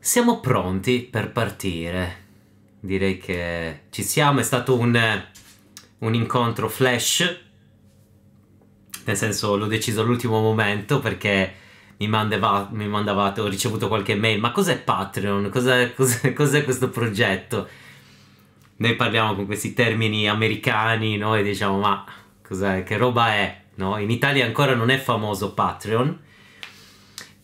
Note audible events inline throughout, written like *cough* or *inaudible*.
siamo pronti per partire. Direi che ci siamo, è stato un, un incontro flash, nel senso l'ho deciso all'ultimo momento perché mi, mandava, mi, mandavate, ho ricevuto qualche mail, ma cos'è Patreon? Cos'è, cos'è, cos'è questo progetto? Noi parliamo con questi termini americani, noi diciamo ma cos'è, che roba è? No? In Italia ancora non è famoso Patreon,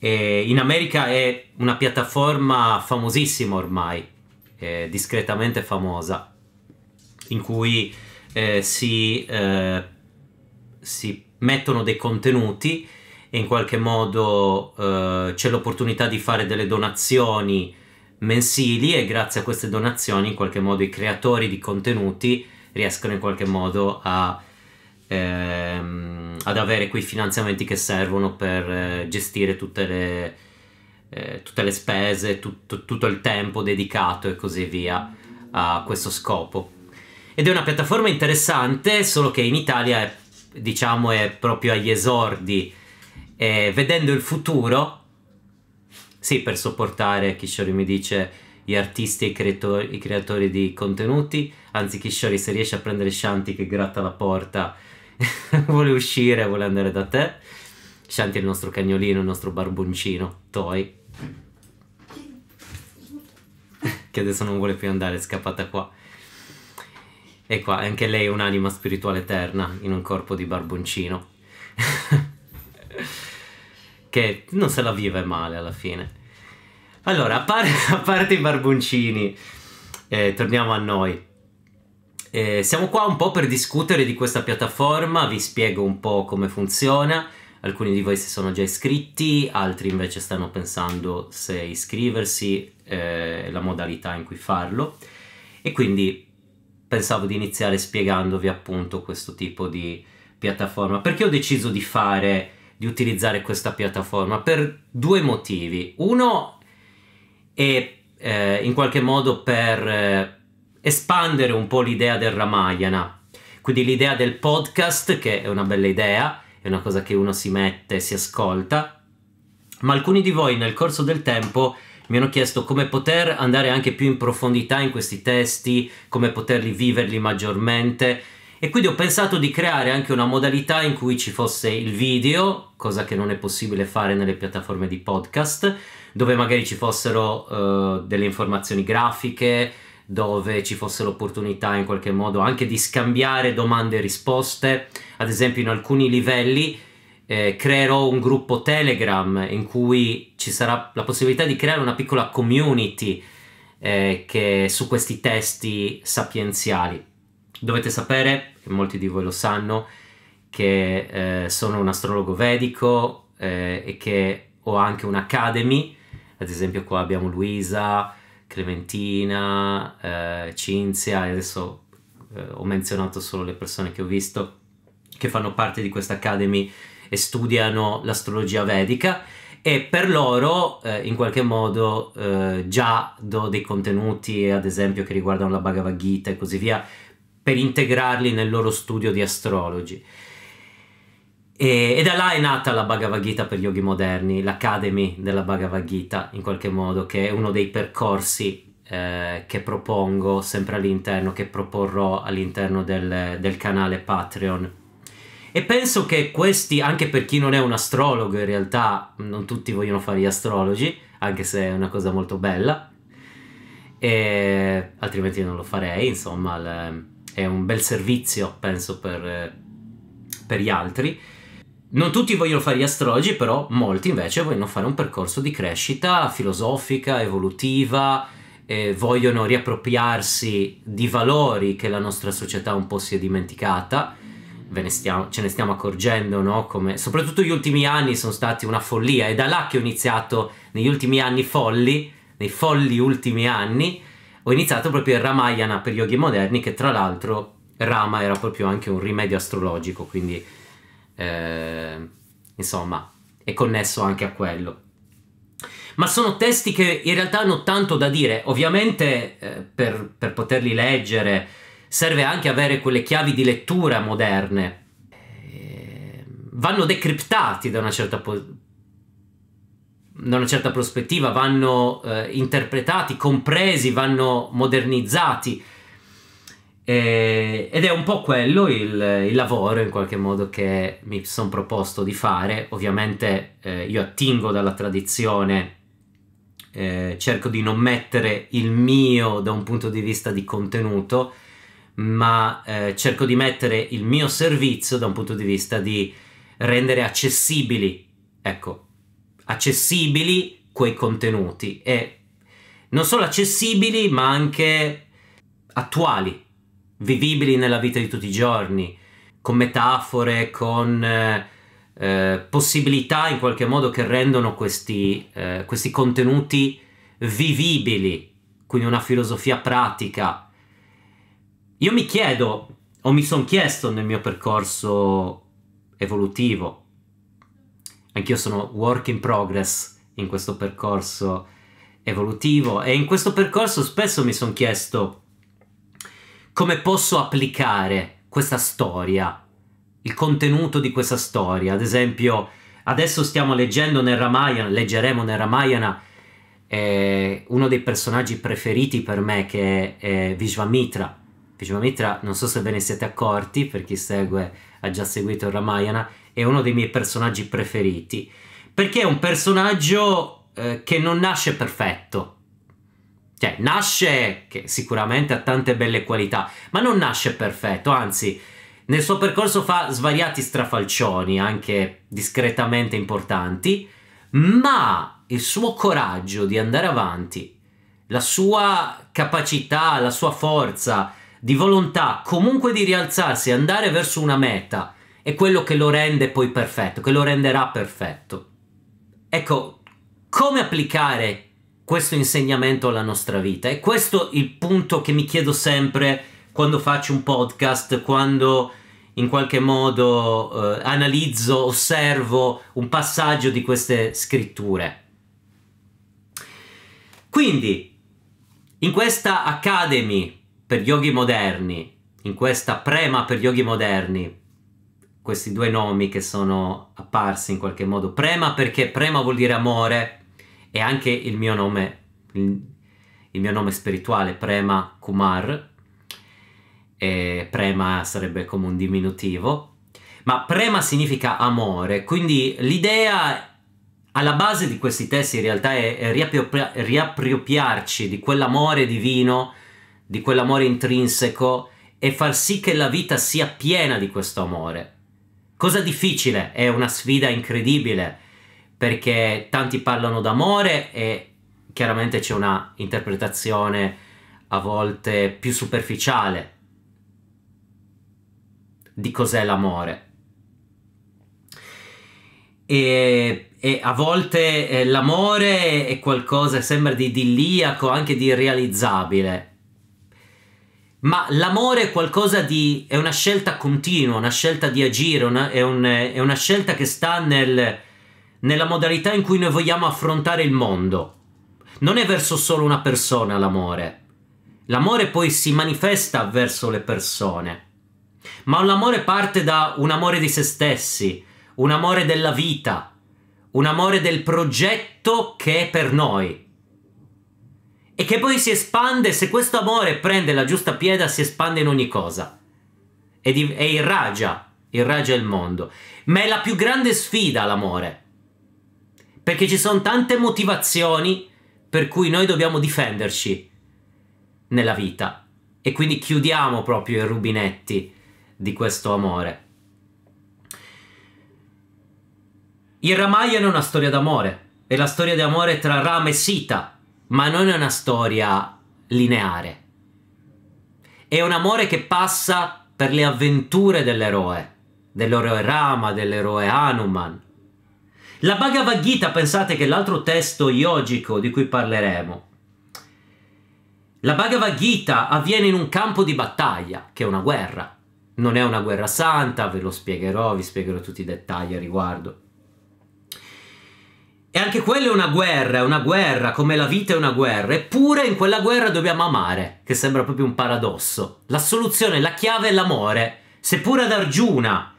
e in America è una piattaforma famosissima ormai, eh, discretamente famosa, in cui eh, si, eh, si, mettono dei contenuti e in qualche modo eh, c'è l'opportunità di fare delle donazioni mensili e grazie a queste donazioni in qualche modo i creatori di contenuti riescono in qualche modo a ehm, ad avere quei finanziamenti che servono per eh, gestire tutte le, eh, tutte le spese, tut- tutto il tempo dedicato e così via a questo scopo. Ed è una piattaforma interessante, solo che in Italia è, diciamo è proprio agli esordi. E vedendo il futuro, sì, per sopportare, Kishori mi dice, gli artisti e i creatori, i creatori di contenuti, anzi Kishori se riesce a prendere Shanti che gratta la porta *laughs* vuole uscire, vuole andare da te. Shanti è il nostro cagnolino, il nostro barboncino, Toy. *laughs* che adesso non vuole più andare, è scappata qua. E qua, anche lei è un'anima spirituale eterna in un corpo di barboncino. *laughs* che non se la vive male alla fine. Allora, a, par a parte i barboncini, eh, torniamo a noi. Eh, siamo qua un po' per discutere di questa piattaforma, vi spiego un po' come funziona. Alcuni di voi si sono già iscritti, altri invece stanno pensando se iscriversi, eh, la modalità in cui farlo. E quindi pensavo di iniziare spiegandovi appunto questo tipo di piattaforma. Perché ho deciso di fare, di utilizzare questa piattaforma? Per due motivi. Uno è eh, in qualche modo per eh, espandere un po' l'idea del Ramayana. Quindi l'idea del podcast, che è una bella idea, è una cosa che uno si mette, si ascolta, ma alcuni di voi nel corso del tempo mi hanno chiesto come poter andare anche più in profondità in questi testi, come poterli viverli maggiormente e quindi ho pensato di creare anche una modalità in cui ci fosse il video, cosa che non è possibile fare nelle piattaforme di podcast, dove magari ci fossero uh, delle informazioni grafiche, dove ci fosse l'opportunità in qualche modo anche di scambiare domande e risposte, ad esempio in alcuni livelli eh, creerò un gruppo Telegram in cui ci sarà la possibilità di creare una piccola community eh, che, su questi testi sapienziali. Dovete sapere, e molti di voi lo sanno, che eh, sono un astrologo vedico eh, e che ho anche un'academy, ad esempio qua abbiamo Luisa, Clementina, eh, Cinzia, adesso eh, ho menzionato solo le persone che ho visto, che fanno parte di questa Academy e studiano l'astrologia vedica e per loro eh, in qualche modo eh, già do dei contenuti, ad esempio, che riguardano la Bhagavad Gita e così via, per integrarli nel loro studio di astrologi. E, e, da là è nata la Bhagavad Gita per yogi moderni, l'Academy della Bhagavad Gita, in qualche modo, che è uno dei percorsi eh, che propongo sempre all'interno, che proporrò all'interno del, del, canale Patreon. E penso che questi, anche per chi non è un astrologo, in realtà non tutti vogliono fare gli astrologi, anche se è una cosa molto bella, e, altrimenti non lo farei, insomma, è un bel servizio, penso, per, eh, per gli altri non tutti vogliono fare gli astrologi, però molti invece vogliono fare un percorso di crescita filosofica, evolutiva, eh, vogliono riappropriarsi di valori che la nostra società un po' si è dimenticata. Ne stiamo, ce ne stiamo accorgendo, no? Come, soprattutto gli ultimi anni sono stati una follia, è da là che ho iniziato negli ultimi anni folli, nei folli ultimi anni, ho iniziato proprio il Ramayana per gli yogi moderni, che tra l'altro Rama era proprio anche un rimedio astrologico, quindi eh, insomma, è connesso anche a quello. Ma sono testi che in realtà hanno tanto da dire, ovviamente eh, per, per poterli leggere serve anche avere quelle chiavi di lettura moderne, ehm, vanno decriptati da una certa, da una certa prospettiva, vanno eh, interpretati, compresi, vanno modernizzati. E, ed è un po' quello il, il, lavoro in qualche modo che mi sono proposto di fare. Ovviamente eh, io attingo dalla tradizione, eh, cerco di non mettere il mio da un punto di vista di contenuto, ma eh, cerco di mettere il mio servizio da un punto di vista di rendere accessibili, ecco, accessibili quei contenuti e non solo accessibili ma anche attuali vivibili nella vita di tutti i giorni, con metafore, con eh, eh, possibilità in qualche modo che rendono questi, eh, questi contenuti vivibili, quindi una filosofia pratica. Io mi chiedo, o mi sono chiesto nel mio percorso evolutivo, anch'io sono work in progress in questo percorso evolutivo e in questo percorso spesso mi sono chiesto come posso applicare questa storia, il contenuto di questa storia. Ad esempio, adesso stiamo leggendo nel Ramayana, leggeremo nel Ramayana eh, uno dei personaggi preferiti per me che è, è Vishvamitra. Vishvamitra, non so se ve ne siete accorti, per chi segue ha già seguito il Ramayana, è uno dei miei personaggi preferiti, perché è un personaggio eh, che non nasce perfetto, cioè, nasce, che sicuramente ha tante belle qualità, ma non nasce perfetto, anzi, nel suo percorso fa svariati strafalcioni, anche discretamente importanti, ma il suo coraggio di andare avanti, la sua capacità, la sua forza di volontà comunque di rialzarsi e andare verso una meta, è quello che lo rende poi perfetto, che lo renderà perfetto. Ecco, come applicare questo insegnamento alla nostra vita. E questo è il punto che mi chiedo sempre quando faccio un podcast, quando in qualche modo eh, analizzo, osservo un passaggio di queste scritture. Quindi, in questa Academy per yogi moderni, in questa Prema per yogi moderni, questi due nomi che sono apparsi in qualche modo, Prema perché Prema vuol dire amore, e anche il mio nome, il, il mio nome spirituale, Prema Kumar, e prema sarebbe come un diminutivo, ma prema significa amore, quindi l'idea alla base di questi testi in realtà è, è riappropria- riappropriarci di quell'amore divino, di quell'amore intrinseco e far sì che la vita sia piena di questo amore. Cosa difficile, è una sfida incredibile perché tanti parlano d'amore e chiaramente c'è una interpretazione a volte più superficiale di cos'è l'amore. E, e, a volte eh, l'amore è qualcosa, sembra di idilliaco, anche di irrealizzabile. Ma l'amore è qualcosa di... è una scelta continua, una scelta di agire, una, è, un, è, una scelta che sta nel nella modalità in cui noi vogliamo affrontare il mondo. Non è verso solo una persona l'amore. L'amore poi si manifesta verso le persone. Ma l'amore parte da un amore di se stessi, un amore della vita, un amore del progetto che è per noi. E che poi si espande, se questo amore prende la giusta pieda, si espande in ogni cosa. E, irraggia, e il mondo. Ma è la più grande sfida l'amore perché ci sono tante motivazioni per cui noi dobbiamo difenderci nella vita. E quindi chiudiamo proprio i rubinetti di questo amore. Il Ramayana è una storia d'amore, è la storia d'amore tra Rama e Sita, ma non è una storia lineare. È un amore che passa per le avventure dell'eroe, dell'eroe Rama, dell'eroe Hanuman, la Bhagavad Gita, pensate che è l'altro testo yogico di cui parleremo. La Bhagavad Gita avviene in un campo di battaglia, che è una guerra. Non è una guerra santa, ve lo spiegherò, vi spiegherò tutti i dettagli a riguardo. E anche quella è una guerra, è una guerra, come la vita è una guerra, eppure in quella guerra dobbiamo amare, che sembra proprio un paradosso. La soluzione, la chiave è l'amore, seppure ad Arjuna,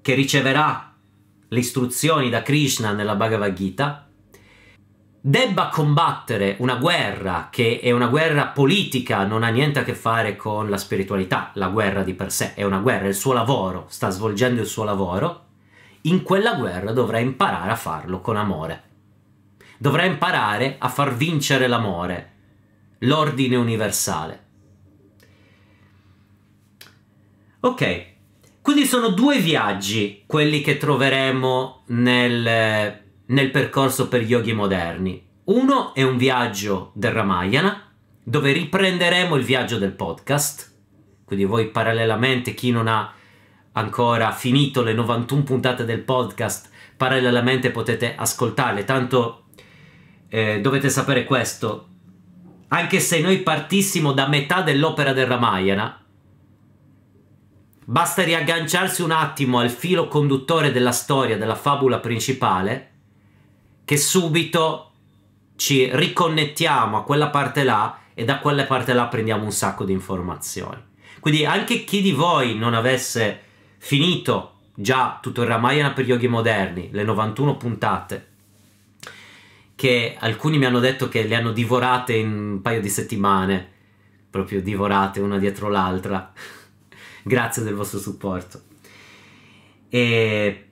che riceverà le istruzioni da Krishna nella Bhagavad Gita, debba combattere una guerra che è una guerra politica, non ha niente a che fare con la spiritualità, la guerra di per sé è una guerra, è il suo lavoro, sta svolgendo il suo lavoro, in quella guerra dovrà imparare a farlo con amore. Dovrà imparare a far vincere l'amore, l'ordine universale. Ok, quindi sono due viaggi quelli che troveremo nel, nel percorso per yogi moderni. Uno è un viaggio del Ramayana, dove riprenderemo il viaggio del podcast. Quindi voi parallelamente, chi non ha ancora finito le 91 puntate del podcast, parallelamente potete ascoltarle. Tanto eh, dovete sapere questo. Anche se noi partissimo da metà dell'opera del Ramayana, Basta riagganciarsi un attimo al filo conduttore della storia, della fabula principale, che subito ci riconnettiamo a quella parte là e da quella parte là prendiamo un sacco di informazioni. Quindi anche chi di voi non avesse finito già tutto il Ramayana per yoghi moderni, le 91 puntate, che alcuni mi hanno detto che le hanno divorate in un paio di settimane, proprio divorate una dietro l'altra. Grazie del vostro supporto. E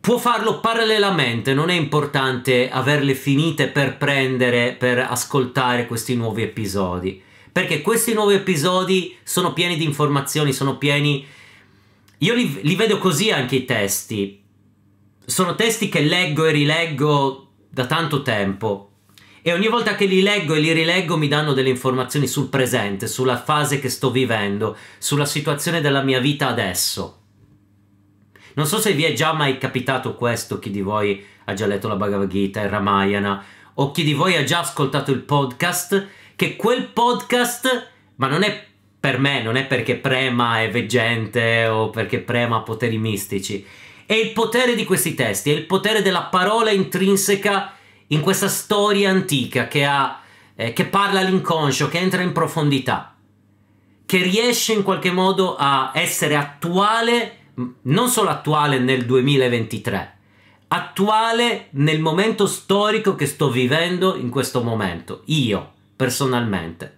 può farlo parallelamente, non è importante averle finite per prendere, per ascoltare questi nuovi episodi. Perché questi nuovi episodi sono pieni di informazioni, sono pieni... Io li, li vedo così anche i testi. Sono testi che leggo e rileggo da tanto tempo e ogni volta che li leggo e li rileggo mi danno delle informazioni sul presente, sulla fase che sto vivendo, sulla situazione della mia vita adesso. Non so se vi è già mai capitato questo, chi di voi ha già letto la Bhagavad Gita, il Ramayana, o chi di voi ha già ascoltato il podcast, che quel podcast, ma non è per me, non è perché Prema è veggente o perché Prema ha poteri mistici, è il potere di questi testi, è il potere della parola intrinseca in questa storia antica che, ha, eh, che parla all'inconscio, che entra in profondità, che riesce in qualche modo a essere attuale, non solo attuale nel 2023, attuale nel momento storico che sto vivendo in questo momento, io personalmente.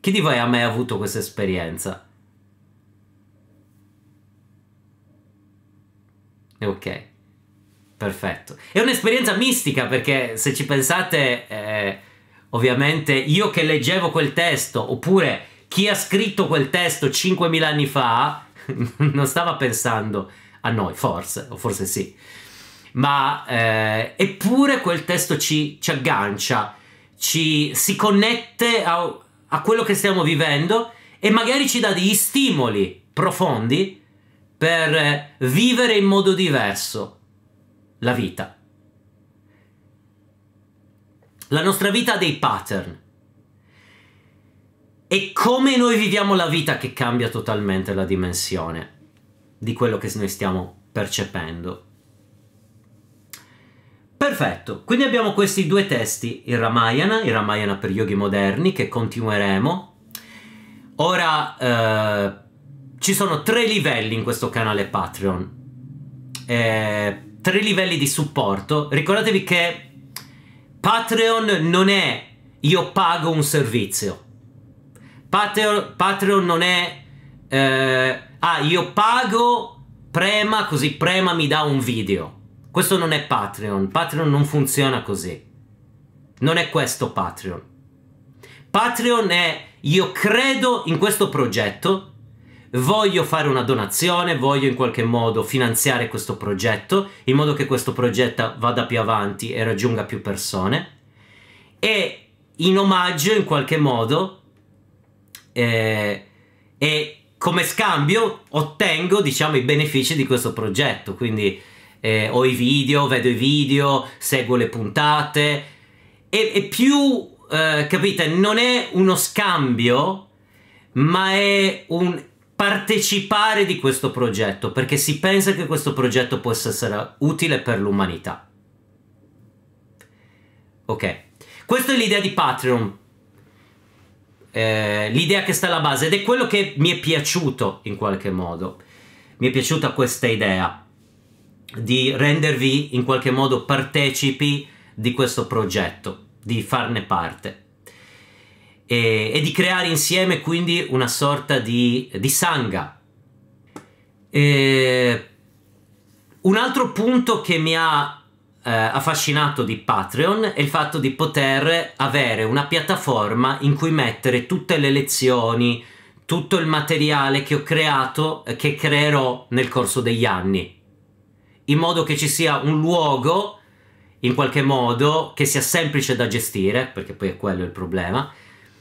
Chi di voi ha mai avuto questa esperienza? Ok. Perfetto. È un'esperienza mistica perché se ci pensate, eh, ovviamente io che leggevo quel testo, oppure chi ha scritto quel testo 5.000 anni fa, *laughs* non stava pensando a noi, forse, o forse sì. Ma eh, eppure quel testo ci, ci aggancia, ci, si connette a, a quello che stiamo vivendo e magari ci dà degli stimoli profondi per eh, vivere in modo diverso la vita. La nostra vita ha dei pattern. È come noi viviamo la vita che cambia totalmente la dimensione di quello che noi stiamo percependo. Perfetto, quindi abbiamo questi due testi, il Ramayana, il Ramayana per yoghi moderni, che continueremo. Ora eh, ci sono tre livelli in questo canale Patreon. Eh, tre livelli di supporto. Ricordatevi che Patreon non è io pago un servizio. Patreon, Patreon non è eh, ah io pago Prema così Prema mi dà un video. Questo non è Patreon. Patreon non funziona così. Non è questo Patreon. Patreon è io credo in questo progetto voglio fare una donazione, voglio in qualche modo finanziare questo progetto in modo che questo progetto vada più avanti e raggiunga più persone e in omaggio in qualche modo eh, e come scambio ottengo diciamo i benefici di questo progetto quindi eh, ho i video, vedo i video, seguo le puntate e, e più eh, capite non è uno scambio ma è un partecipare di questo progetto perché si pensa che questo progetto possa essere utile per l'umanità. Ok, questa è l'idea di Patreon, eh, l'idea che sta alla base ed è quello che mi è piaciuto in qualche modo. Mi è piaciuta questa idea di rendervi in qualche modo partecipi di questo progetto, di farne parte e, e di creare insieme quindi una sorta di, di sanga. E un altro punto che mi ha eh, affascinato di Patreon è il fatto di poter avere una piattaforma in cui mettere tutte le lezioni, tutto il materiale che ho creato, eh, che creerò nel corso degli anni, in modo che ci sia un luogo, in qualche modo, che sia semplice da gestire, perché poi è quello il problema,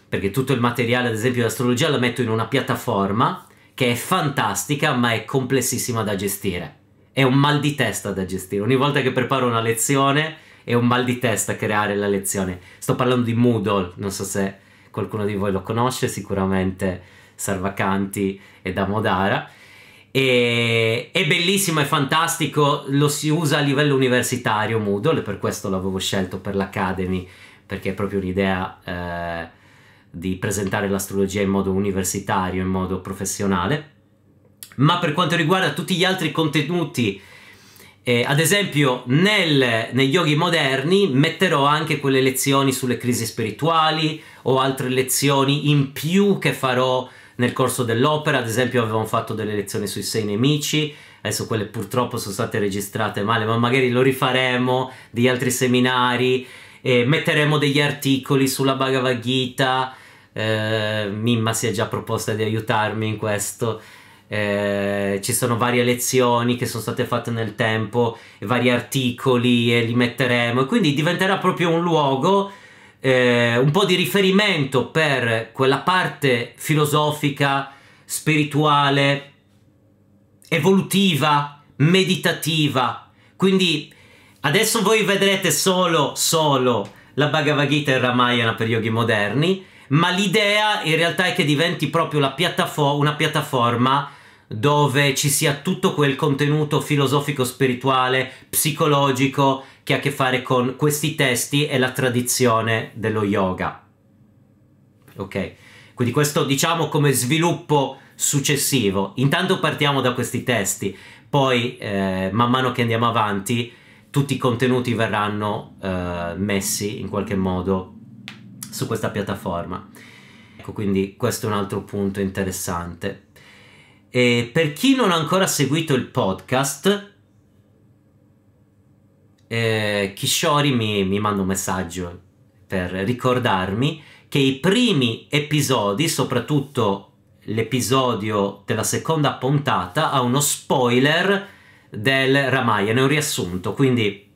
perché tutto il materiale, ad esempio, di astrologia lo metto in una piattaforma che è fantastica ma è complessissima da gestire. È un mal di testa da gestire. Ogni volta che preparo una lezione è un mal di testa creare la lezione. Sto parlando di Moodle, non so se qualcuno di voi lo conosce, sicuramente Sarvacanti e Damodara. E, è bellissimo, è fantastico, lo si usa a livello universitario Moodle, per questo l'avevo scelto per l'Academy, perché è proprio un'idea... Eh, di presentare l'astrologia in modo universitario, in modo professionale, ma per quanto riguarda tutti gli altri contenuti, eh, ad esempio nel, negli yogi moderni metterò anche quelle lezioni sulle crisi spirituali o altre lezioni in più che farò nel corso dell'opera, ad esempio avevamo fatto delle lezioni sui sei nemici, adesso quelle purtroppo sono state registrate male, ma magari lo rifaremo, degli altri seminari, eh, metteremo degli articoli sulla Bhagavad Gita, eh, Mimma si è già proposta di aiutarmi in questo. Eh, ci sono varie lezioni che sono state fatte nel tempo, vari articoli e li metteremo e quindi diventerà proprio un luogo, eh, un po' di riferimento per quella parte filosofica, spirituale, evolutiva, meditativa. Quindi adesso voi vedrete solo, solo la Bhagavad Gita e il Ramayana per yogi moderni ma l'idea in realtà è che diventi proprio piattaforma, una piattaforma dove ci sia tutto quel contenuto filosofico, spirituale, psicologico che ha a che fare con questi testi e la tradizione dello yoga. Ok, quindi questo diciamo come sviluppo successivo. Intanto partiamo da questi testi, poi eh, man mano che andiamo avanti tutti i contenuti verranno eh, messi in qualche modo su questa piattaforma. Ecco, quindi questo è un altro punto interessante. E per chi non ha ancora seguito il podcast, eh, Kishori mi, mi manda un messaggio per ricordarmi che i primi episodi, soprattutto l'episodio della seconda puntata, ha uno spoiler del Ramayana, ne ho riassunto, quindi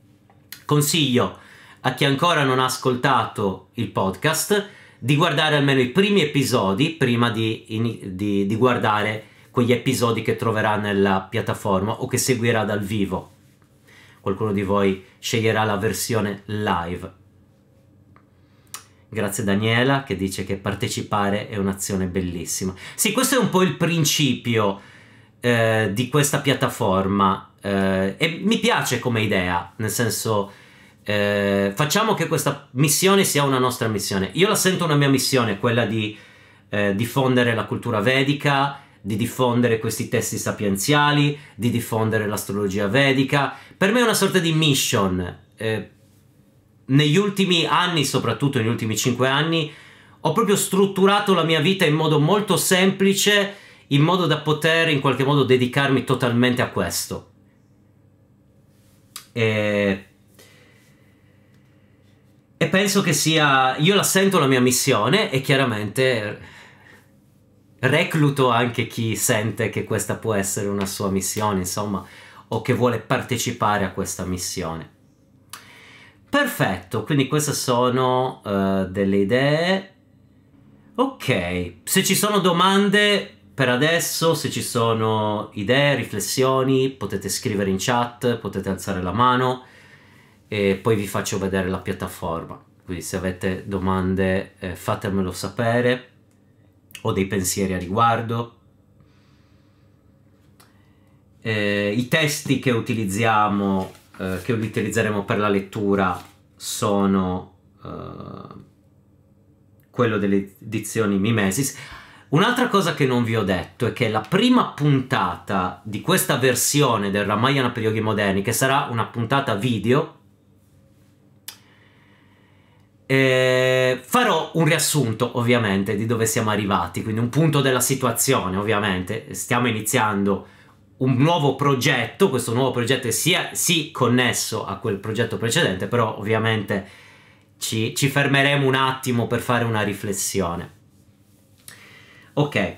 consiglio a chi ancora non ha ascoltato il podcast di guardare almeno i primi episodi prima di, in, di, di guardare quegli episodi che troverà nella piattaforma o che seguirà dal vivo. Qualcuno di voi sceglierà la versione live. Grazie Daniela che dice che partecipare è un'azione bellissima. Sì, questo è un po' il principio eh, di questa piattaforma eh, e mi piace come idea, nel senso eh, facciamo che questa missione sia una nostra missione. Io la sento una mia missione, quella di eh, diffondere la cultura vedica, di diffondere questi testi sapienziali, di diffondere l'astrologia vedica. Per me è una sorta di mission. Eh, negli ultimi anni, soprattutto negli ultimi cinque anni, ho proprio strutturato la mia vita in modo molto semplice, in modo da poter in qualche modo dedicarmi totalmente a questo. E eh, e penso che sia. Io la sento la mia missione e chiaramente recluto anche chi sente che questa può essere una sua missione, insomma, o che vuole partecipare a questa missione. Perfetto, quindi queste sono uh, delle idee. Ok, se ci sono domande per adesso, se ci sono idee, riflessioni, potete scrivere in chat, potete alzare la mano e poi vi faccio vedere la piattaforma. Quindi se avete domande eh, fatemelo sapere o dei pensieri a riguardo. Eh, I testi che utilizziamo, eh, che utilizzeremo per la lettura sono eh, quello delle edizioni Mimesis. Un'altra cosa che non vi ho detto è che la prima puntata di questa versione del Ramayana per yoghi moderni, che sarà una puntata video, eh, farò un riassunto ovviamente di dove siamo arrivati, quindi un punto della situazione ovviamente. Stiamo iniziando un nuovo progetto, questo nuovo progetto è sia sì connesso a quel progetto precedente, però ovviamente ci, ci fermeremo un attimo per fare una riflessione. Ok,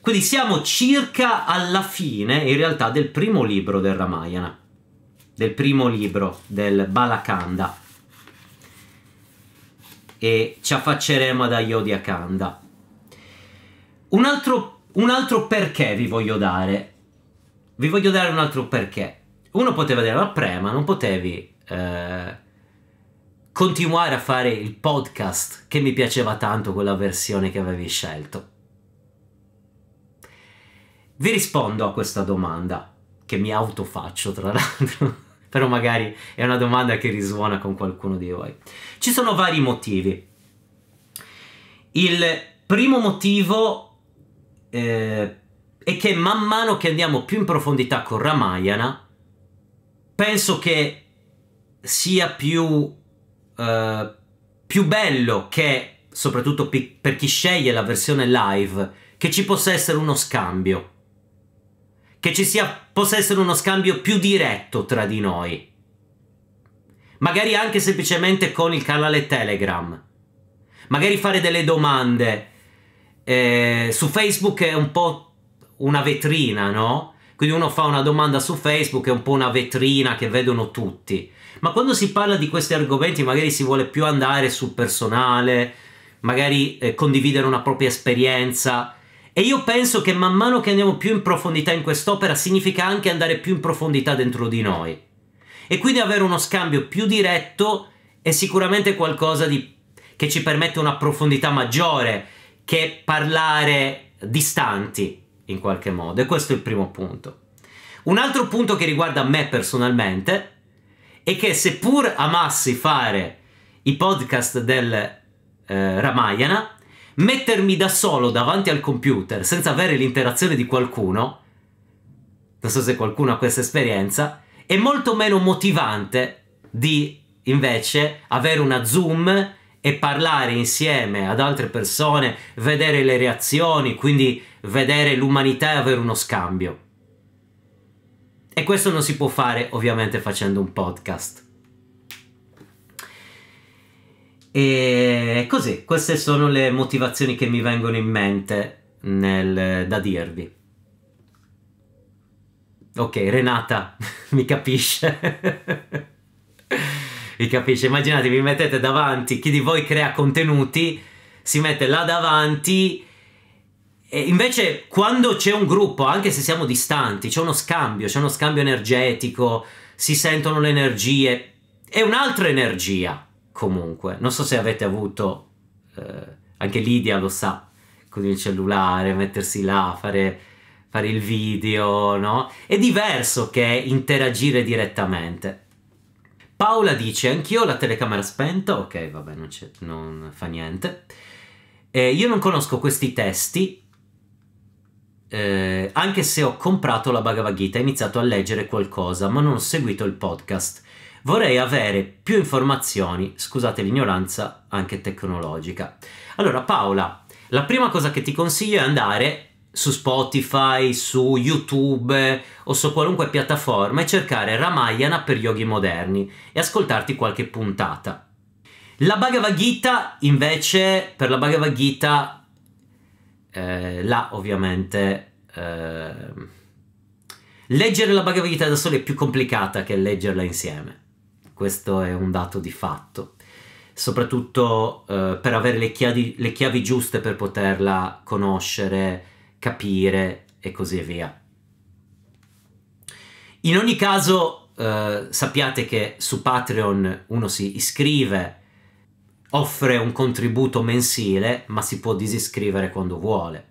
quindi siamo circa alla fine in realtà del primo libro del Ramayana, del primo libro del Balakanda e ci affacceremo ad Ayodhya Un altro, un altro perché vi voglio dare. Vi voglio dare un altro perché. Uno poteva dire, ma prema, non potevi eh, continuare a fare il podcast che mi piaceva tanto, quella versione che avevi scelto. Vi rispondo a questa domanda, che mi autofaccio tra l'altro però magari è una domanda che risuona con qualcuno di voi. Ci sono vari motivi. Il primo motivo eh, è che man mano che andiamo più in profondità con Ramayana, penso che sia più, eh, più bello che, soprattutto per chi sceglie la versione live, che ci possa essere uno scambio che ci sia, possa essere uno scambio più diretto tra di noi. Magari anche semplicemente con il canale Telegram. Magari fare delle domande. Eh, su Facebook è un po' una vetrina, no? Quindi uno fa una domanda su Facebook, è un po' una vetrina che vedono tutti. Ma quando si parla di questi argomenti magari si vuole più andare sul personale, magari eh, condividere una propria esperienza e io penso che man mano che andiamo più in profondità in quest'opera significa anche andare più in profondità dentro di noi. E quindi avere uno scambio più diretto è sicuramente qualcosa di, che ci permette una profondità maggiore che parlare distanti in qualche modo. E questo è il primo punto. Un altro punto che riguarda me personalmente è che seppur amassi fare i podcast del eh, Ramayana, mettermi da solo davanti al computer senza avere l'interazione di qualcuno, non so se qualcuno ha questa esperienza, è molto meno motivante di invece avere una Zoom e parlare insieme ad altre persone, vedere le reazioni, quindi vedere l'umanità e avere uno scambio. E questo non si può fare ovviamente facendo un podcast. E così, queste sono le motivazioni che mi vengono in mente nel, da dirvi. Ok, Renata *laughs* mi capisce. *laughs* mi capisce? Immaginate, vi mettete davanti, chi di voi crea contenuti si mette là davanti e invece quando c'è un gruppo, anche se siamo distanti, c'è uno scambio, c'è uno scambio energetico, si sentono le energie, è un'altra energia comunque. Non so se avete avuto, eh, anche Lidia lo sa, con il cellulare, mettersi là, fare, fare il video, no? È diverso che interagire direttamente. Paola dice, anch'io ho la telecamera spenta, ok vabbè non, non fa niente. Eh, io non conosco questi testi, eh, anche se ho comprato la Bhagavad Gita, ho iniziato a leggere qualcosa, ma non ho seguito il podcast. Vorrei avere più informazioni, scusate l'ignoranza, anche tecnologica. Allora Paola, la prima cosa che ti consiglio è andare su Spotify, su YouTube o su qualunque piattaforma e cercare Ramayana per yogi moderni e ascoltarti qualche puntata. La Bhagavad Gita invece, per la Bhagavad Gita, eh, là ovviamente... Eh, leggere la Bhagavad Gita da solo è più complicata che leggerla insieme questo è un dato di fatto, soprattutto eh, per avere le chiavi, le chiavi giuste per poterla conoscere, capire e così via. In ogni caso eh, sappiate che su Patreon uno si iscrive, offre un contributo mensile, ma si può disiscrivere quando vuole,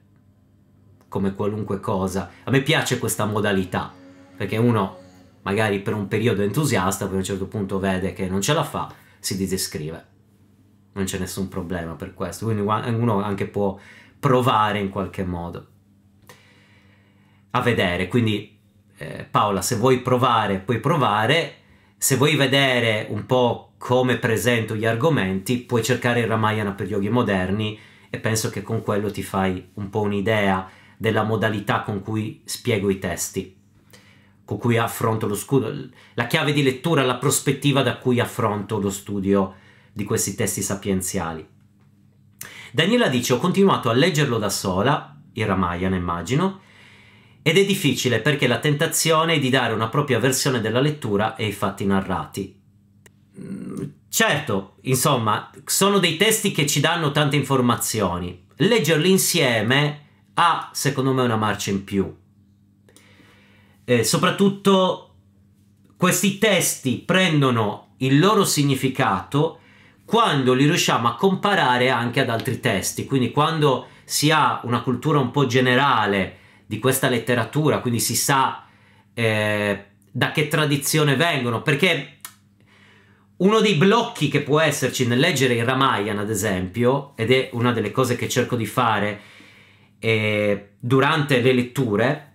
come qualunque cosa. A me piace questa modalità, perché uno magari per un periodo entusiasta, poi a un certo punto vede che non ce la fa, si disiscrive. Non c'è nessun problema per questo, quindi uno anche può provare in qualche modo a vedere. Quindi eh, Paola, se vuoi provare, puoi provare, se vuoi vedere un po' come presento gli argomenti, puoi cercare il Ramayana per gli yogi moderni e penso che con quello ti fai un po' un'idea della modalità con cui spiego i testi con cui affronto lo scudo, la chiave di lettura, la prospettiva da cui affronto lo studio di questi testi sapienziali. Daniela dice: Ho continuato a leggerlo da sola, il Ramayana immagino, ed è difficile perché la tentazione è di dare una propria versione della lettura e i fatti narrati. Certo, insomma, sono dei testi che ci danno tante informazioni. Leggerli insieme ha, secondo me, una marcia in più eh, soprattutto questi testi prendono il loro significato quando li riusciamo a comparare anche ad altri testi, quindi quando si ha una cultura un po' generale di questa letteratura, quindi si sa eh, da che tradizione vengono, perché uno dei blocchi che può esserci nel leggere il Ramayana, ad esempio, ed è una delle cose che cerco di fare eh, durante le letture,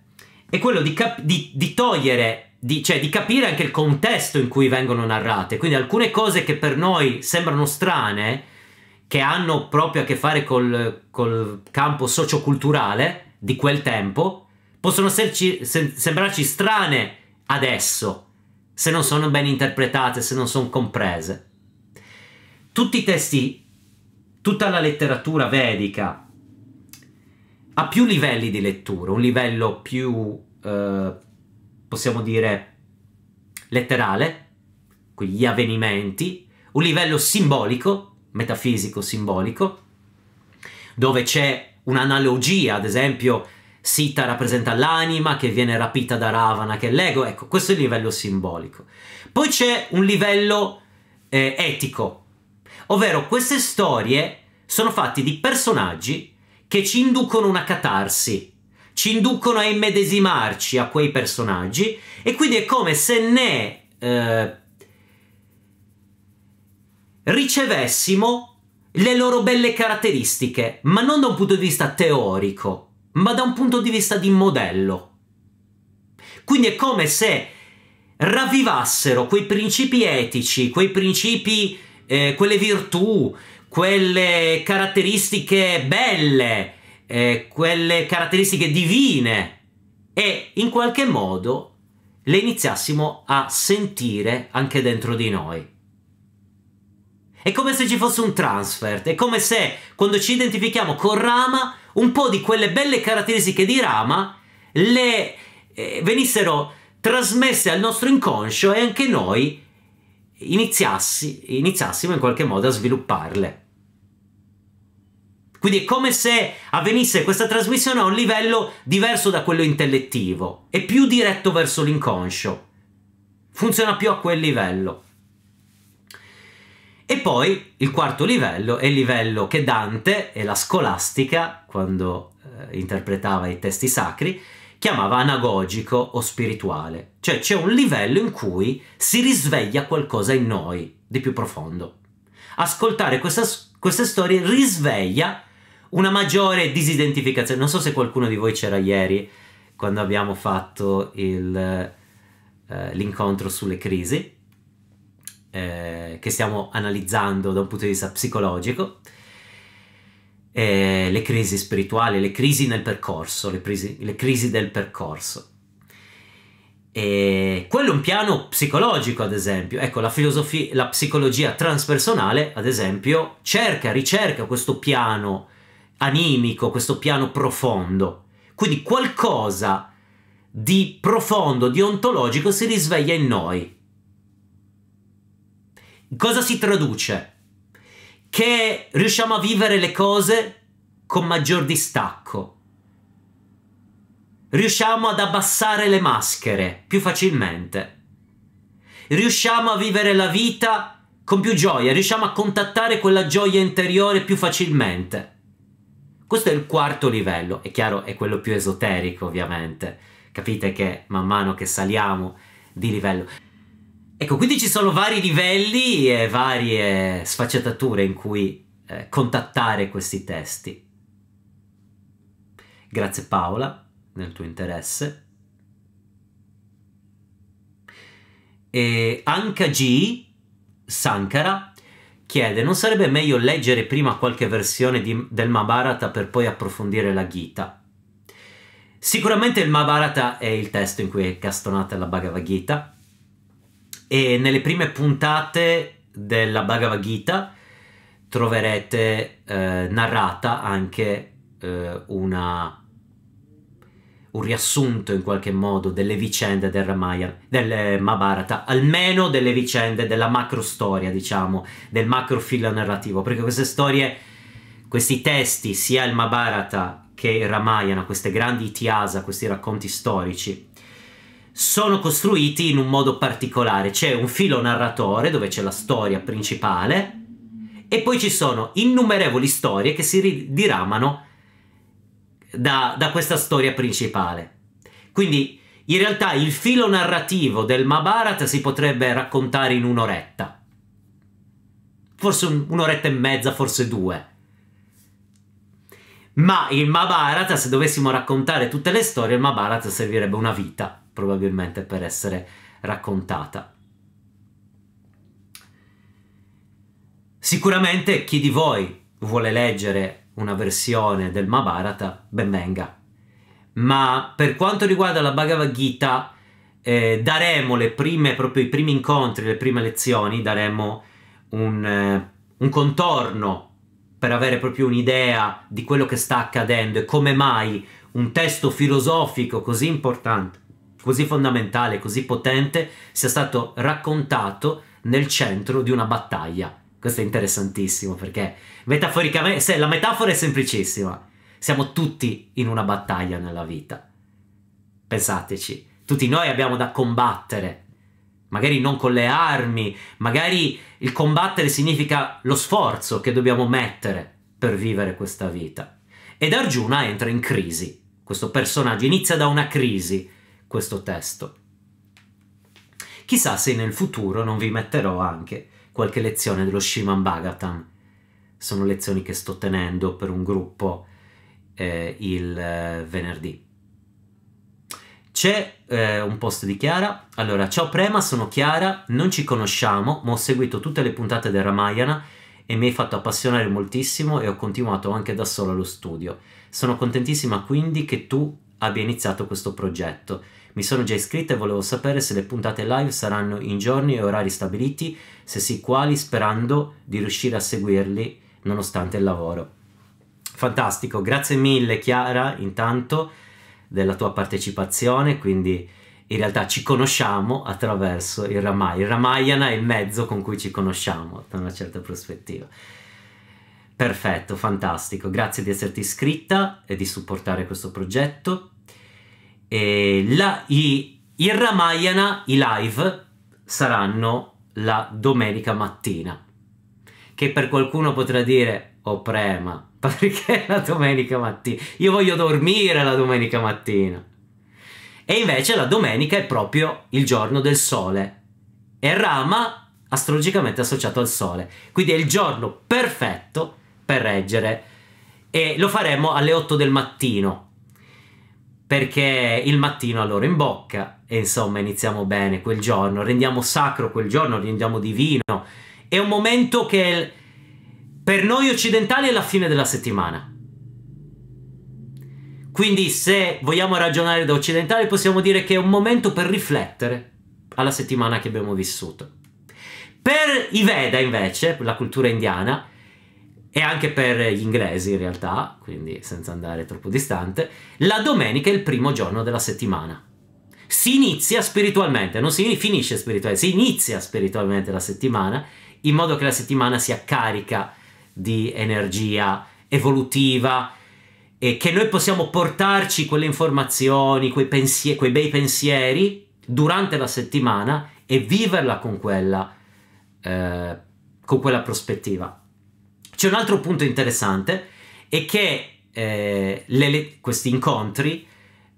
è quello di, cap- di, di togliere di, cioè, di capire anche il contesto in cui vengono narrate. Quindi alcune cose che per noi sembrano strane, che hanno proprio a che fare col, col campo socioculturale di quel tempo, possono serci, se, sembrarci strane adesso, se non sono ben interpretate, se non sono comprese. Tutti i testi, tutta la letteratura vedica, ha più livelli di lettura, un livello più, eh, possiamo dire, letterale, quindi gli avvenimenti, un livello simbolico, metafisico simbolico, dove c'è un'analogia, ad esempio Sita rappresenta l'anima che viene rapita da Ravana, che è l'ego, ecco, questo è il livello simbolico. Poi c'è un livello eh, etico, ovvero queste storie sono fatte di personaggi che ci inducono una catarsi, ci inducono a immedesimarci a quei personaggi e quindi è come se ne eh, ricevessimo le loro belle caratteristiche, ma non da un punto di vista teorico, ma da un punto di vista di modello. Quindi è come se ravvivassero quei principi etici, quei principi, eh, quelle virtù, quelle caratteristiche belle, eh, quelle caratteristiche divine e in qualche modo le iniziassimo a sentire anche dentro di noi. È come se ci fosse un transfert, è come se quando ci identifichiamo con Rama, un po' di quelle belle caratteristiche di Rama le eh, venissero trasmesse al nostro inconscio e anche noi iniziassimo in qualche modo a svilupparle. Quindi è come se avvenisse questa trasmissione a un livello diverso da quello intellettivo, è più diretto verso l'inconscio, funziona più a quel livello. E poi il quarto livello è il livello che Dante e la scolastica, quando eh, interpretava i testi sacri, chiamava anagogico o spirituale, cioè c'è un livello in cui si risveglia qualcosa in noi di più profondo. Ascoltare questa, queste storie risveglia una maggiore disidentificazione. Non so se qualcuno di voi c'era ieri quando abbiamo fatto il, eh, l'incontro sulle crisi, eh, che stiamo analizzando da un punto di vista psicologico eh, le crisi spirituali, le crisi nel percorso, le crisi, le crisi del percorso. E quello è un piano psicologico, ad esempio. Ecco, la, la psicologia transpersonale, ad esempio, cerca, ricerca questo piano animico, questo piano profondo. Quindi qualcosa di profondo, di ontologico si risveglia in noi. Cosa si traduce? che riusciamo a vivere le cose con maggior distacco. Riusciamo ad abbassare le maschere più facilmente. Riusciamo a vivere la vita con più gioia, riusciamo a contattare quella gioia interiore più facilmente. Questo è il quarto livello, è chiaro, è quello più esoterico ovviamente. Capite che man mano che saliamo di livello Ecco, quindi ci sono vari livelli e varie sfaccettature in cui eh, contattare questi testi. Grazie Paola, nel tuo interesse. E Anka G, Sankara, chiede, non sarebbe meglio leggere prima qualche versione di, del Mahabharata per poi approfondire la Gita? Sicuramente il Mahabharata è il testo in cui è castonata la Bhagavad Gita, e nelle prime puntate della Bhagavad Gita troverete eh, narrata anche eh, una, un riassunto in qualche modo delle vicende del Ramayana, del Mahabharata, almeno delle vicende della macro storia, diciamo, del macro filo narrativo, perché queste storie, questi testi, sia il Mahabharata che il Ramayana, queste grandi itiasa, questi racconti storici, sono costruiti in un modo particolare. C'è un filo narratore dove c'è la storia principale e poi ci sono innumerevoli storie che si diramano da, da questa storia principale. Quindi in realtà il filo narrativo del Mahabharata si potrebbe raccontare in un'oretta. Forse un, un'oretta e mezza, forse due. Ma il Mahabharata, se dovessimo raccontare tutte le storie, il Mahabharata servirebbe una vita probabilmente per essere raccontata. Sicuramente chi di voi vuole leggere una versione del Mahabharata, ben venga. Ma per quanto riguarda la Bhagavad Gita, eh, daremo le prime, proprio i primi incontri, le prime lezioni, daremo un, eh, un contorno per avere proprio un'idea di quello che sta accadendo e come mai un testo filosofico così importante così fondamentale, così potente, sia stato raccontato nel centro di una battaglia. Questo è interessantissimo perché metaforicamente, se, la metafora è semplicissima, siamo tutti in una battaglia nella vita. Pensateci, tutti noi abbiamo da combattere, magari non con le armi, magari il combattere significa lo sforzo che dobbiamo mettere per vivere questa vita. Ed Arjuna entra in crisi, questo personaggio inizia da una crisi, questo testo. Chissà se nel futuro non vi metterò anche qualche lezione dello Shiman Bhagatam. Sono lezioni che sto tenendo per un gruppo eh, il eh, venerdì. C'è eh, un post di Chiara. Allora, ciao Prema, sono Chiara, non ci conosciamo, ma ho seguito tutte le puntate del Ramayana e mi hai fatto appassionare moltissimo e ho continuato anche da solo allo studio. Sono contentissima quindi che tu abbia iniziato questo progetto. Mi sono già iscritta e volevo sapere se le puntate live saranno in giorni e orari stabiliti, se sì quali, sperando di riuscire a seguirli nonostante il lavoro. Fantastico, grazie mille Chiara intanto della tua partecipazione, quindi in realtà ci conosciamo attraverso il Ramayana. Il Ramayana è il mezzo con cui ci conosciamo da una certa prospettiva. Perfetto, fantastico, grazie di esserti iscritta e di supportare questo progetto eh, la, i, il Ramayana, i live, saranno la domenica mattina, che per qualcuno potrà dire, oh prema, *laughs* perché la domenica mattina? Io voglio dormire la domenica mattina. E invece la domenica è proprio il giorno del sole. E Rama astrologicamente associato al sole. Quindi è il giorno perfetto per reggere. E lo faremo alle 8 del mattino, perché il mattino allora in bocca e insomma iniziamo bene quel giorno, rendiamo sacro quel giorno, rendiamo divino. È un momento che per noi occidentali è la fine della settimana. Quindi se vogliamo ragionare da occidentali possiamo dire che è un momento per riflettere alla settimana che abbiamo vissuto. Per i Veda invece, la cultura indiana, e anche per gli inglesi in realtà, quindi senza andare troppo distante, la domenica è il primo giorno della settimana. Si inizia spiritualmente, non si finisce spiritualmente, si inizia spiritualmente la settimana in modo che la settimana sia carica di energia evolutiva e che noi possiamo portarci quelle informazioni, quei, pensier- quei bei pensieri durante la settimana e viverla con quella, eh, con quella prospettiva. C'è un altro punto interessante, è che eh, le, questi incontri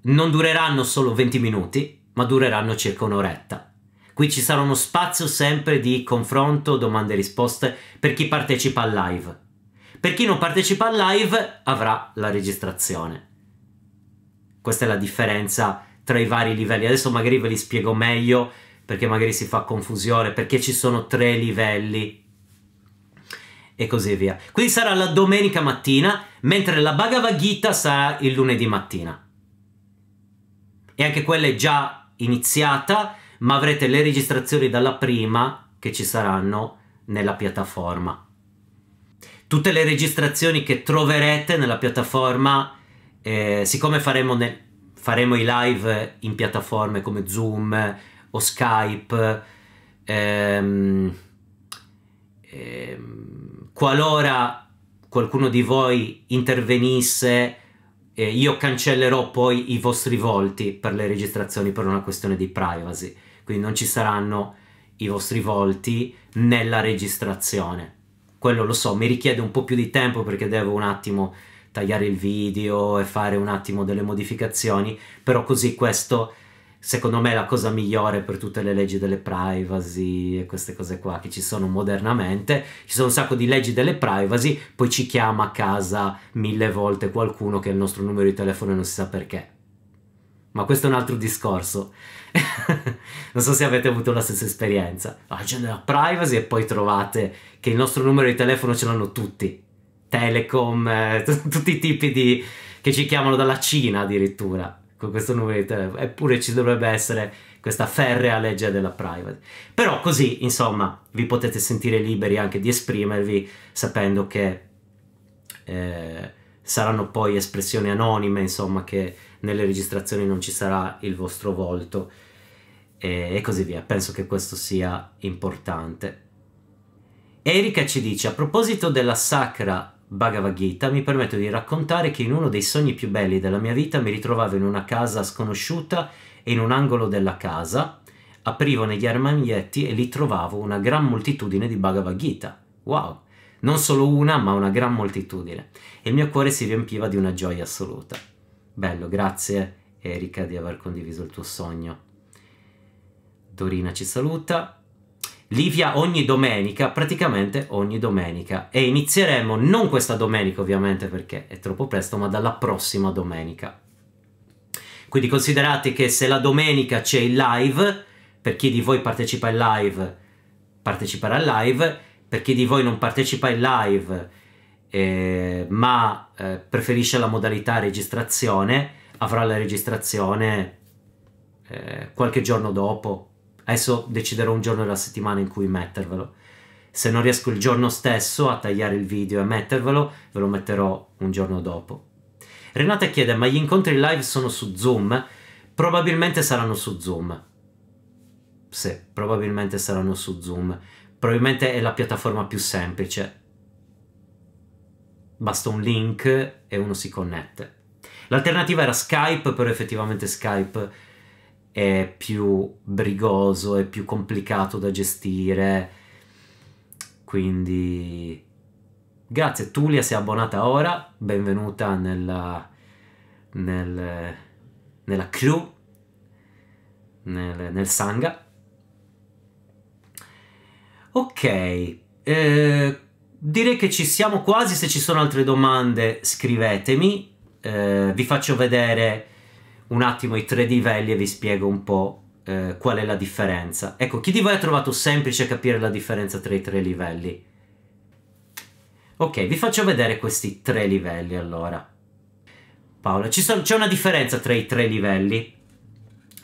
non dureranno solo 20 minuti, ma dureranno circa un'oretta. Qui ci sarà uno spazio sempre di confronto, domande e risposte per chi partecipa al live. Per chi non partecipa al live avrà la registrazione. Questa è la differenza tra i vari livelli. Adesso magari ve li spiego meglio perché magari si fa confusione, perché ci sono tre livelli e così via. Quindi sarà la domenica mattina, mentre la Bhagavad Gita sarà il lunedì mattina. E anche quella è già iniziata, ma avrete le registrazioni dalla prima che ci saranno nella piattaforma. Tutte le registrazioni che troverete nella piattaforma, eh, siccome faremo, nel, faremo, i live in piattaforme come Zoom o Skype, ehm, ehm qualora qualcuno di voi intervenisse, eh, io cancellerò poi i vostri volti per le registrazioni per una questione di privacy, quindi non ci saranno i vostri volti nella registrazione. Quello lo so, mi richiede un po' più di tempo perché devo un attimo tagliare il video e fare un attimo delle modificazioni, però così questo secondo me è la cosa migliore per tutte le leggi delle privacy e queste cose qua che ci sono modernamente. Ci sono un sacco di leggi delle privacy, poi ci chiama a casa mille volte qualcuno che ha il nostro numero di telefono e non si sa perché. Ma questo è un altro discorso. *laughs* non so se avete avuto la stessa esperienza. Ah, c'è la privacy e poi trovate che il nostro numero di telefono ce l'hanno tutti. Telecom, eh, *laughs* tutti i tipi di... che ci chiamano dalla Cina addirittura con questo numero di telefono, eppure ci dovrebbe essere questa ferrea legge della privacy. Però così, insomma, vi potete sentire liberi anche di esprimervi sapendo che eh, saranno poi espressioni anonime, insomma, che nelle registrazioni non ci sarà il vostro volto e, e così via. Penso che questo sia importante. Erika ci dice, a proposito della sacra Bhagavad Gita mi permetto di raccontare che in uno dei sogni più belli della mia vita mi ritrovavo in una casa sconosciuta e in un angolo della casa aprivo negli armadietti e lì trovavo una gran moltitudine di Bhagavad Gita. Wow! Non solo una, ma una gran moltitudine. E il mio cuore si riempiva di una gioia assoluta. Bello, grazie Erika di aver condiviso il tuo sogno. Dorina ci saluta. Livia ogni domenica, praticamente ogni domenica. E inizieremo non questa domenica ovviamente perché è troppo presto, ma dalla prossima domenica. Quindi considerate che se la domenica c'è il live, per chi di voi partecipa al live, parteciperà al live, per chi di voi non partecipa al live, eh, ma eh, preferisce la modalità registrazione, avrà la registrazione eh, qualche giorno dopo Adesso deciderò un giorno della settimana in cui mettervelo. Se non riesco il giorno stesso a tagliare il video e mettervelo, ve lo metterò un giorno dopo. Renata chiede, ma gli incontri live sono su Zoom? Probabilmente saranno su Zoom. Sì, probabilmente saranno su Zoom. Probabilmente è la piattaforma più semplice. Basta un link e uno si connette. L'alternativa era Skype, però effettivamente Skype è più brigoso, è più complicato da gestire. Quindi grazie, Tulia si è abbonata ora, benvenuta nella, nel, nella crew, nel, nel sanga. Ok, eh, direi che ci siamo quasi, se ci sono altre domande scrivetemi, eh, vi faccio vedere un attimo i tre livelli e vi spiego un po' eh, qual è la differenza. Ecco, chi di voi ha trovato semplice capire la differenza tra i tre livelli? Ok, vi faccio vedere questi tre livelli allora. Paola, ci sono, c'è una differenza tra i tre livelli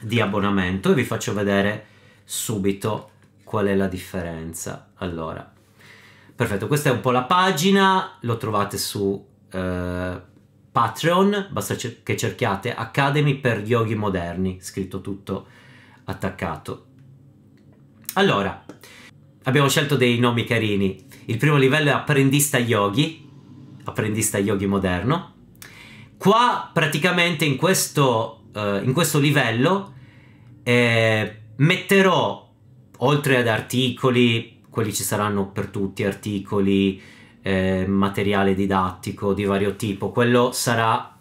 di abbonamento e vi faccio vedere subito qual è la differenza. Allora, perfetto, questa è un po' la pagina, lo trovate su... Eh, Patreon, basta che cerchiate Academy per Yogi Moderni, scritto tutto attaccato. Allora, abbiamo scelto dei nomi carini. Il primo livello è Apprendista Yogi, Apprendista Yogi Moderno. Qua praticamente in questo, eh, in questo livello eh, metterò, oltre ad articoli, quelli ci saranno per tutti, articoli, eh, materiale didattico di vario tipo. Quello sarà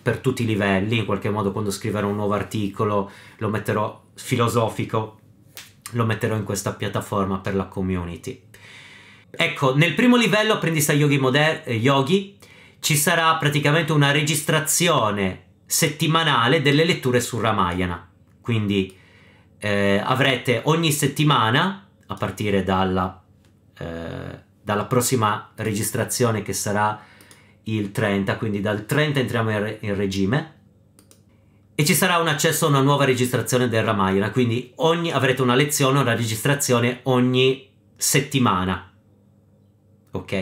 per tutti i livelli, in qualche modo quando scriverò un nuovo articolo lo metterò filosofico, lo metterò in questa piattaforma per la community. Ecco, nel primo livello apprendista yogi, moder- eh, yogi ci sarà praticamente una registrazione settimanale delle letture su Ramayana. Quindi eh, avrete ogni settimana, a partire dalla eh, dalla prossima registrazione che sarà il 30, quindi dal 30 entriamo in, re in regime e ci sarà un accesso a una nuova registrazione del Ramayana, quindi ogni, avrete una lezione, una registrazione ogni settimana. Ok?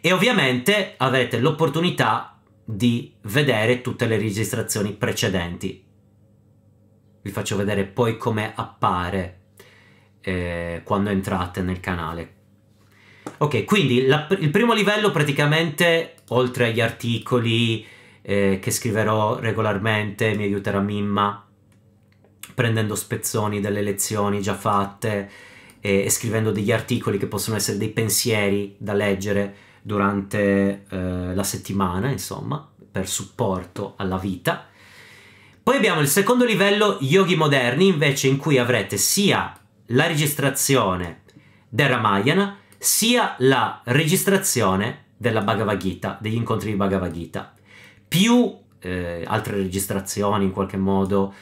E ovviamente avrete l'opportunità di vedere tutte le registrazioni precedenti. Vi faccio vedere poi come appare eh, quando entrate nel canale. Ok, quindi la, il primo livello praticamente, oltre agli articoli eh, che scriverò regolarmente, mi aiuterà Mimma prendendo spezzoni delle lezioni già fatte e, e scrivendo degli articoli che possono essere dei pensieri da leggere durante eh, la settimana, insomma, per supporto alla vita. Poi abbiamo il secondo livello Yogi Moderni, invece in cui avrete sia la registrazione del Ramayana sia la registrazione della Bhagavad Gita, degli incontri di Bhagavad Gita, più eh, altre registrazioni in qualche modo.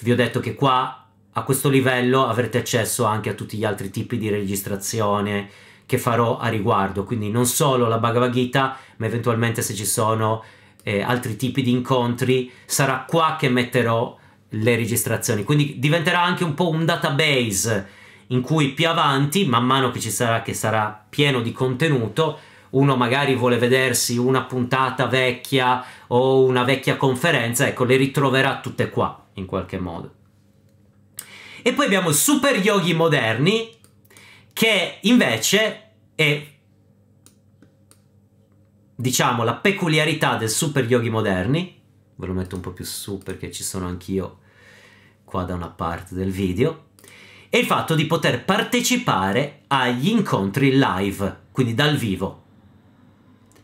Vi ho detto che qua a questo livello avrete accesso anche a tutti gli altri tipi di registrazione che farò a riguardo, quindi non solo la Bhagavad Gita, ma eventualmente se ci sono eh, altri tipi di incontri, sarà qua che metterò le registrazioni, quindi diventerà anche un po' un database in cui più avanti, man mano che ci sarà, che sarà pieno di contenuto, uno magari vuole vedersi una puntata vecchia o una vecchia conferenza, ecco, le ritroverà tutte qua, in qualche modo. E poi abbiamo Super Yogi Moderni, che invece è, diciamo, la peculiarità del Super Yogi Moderni, ve lo metto un po' più su perché ci sono anch'io qua da una parte del video, e il fatto di poter partecipare agli incontri live, quindi dal vivo.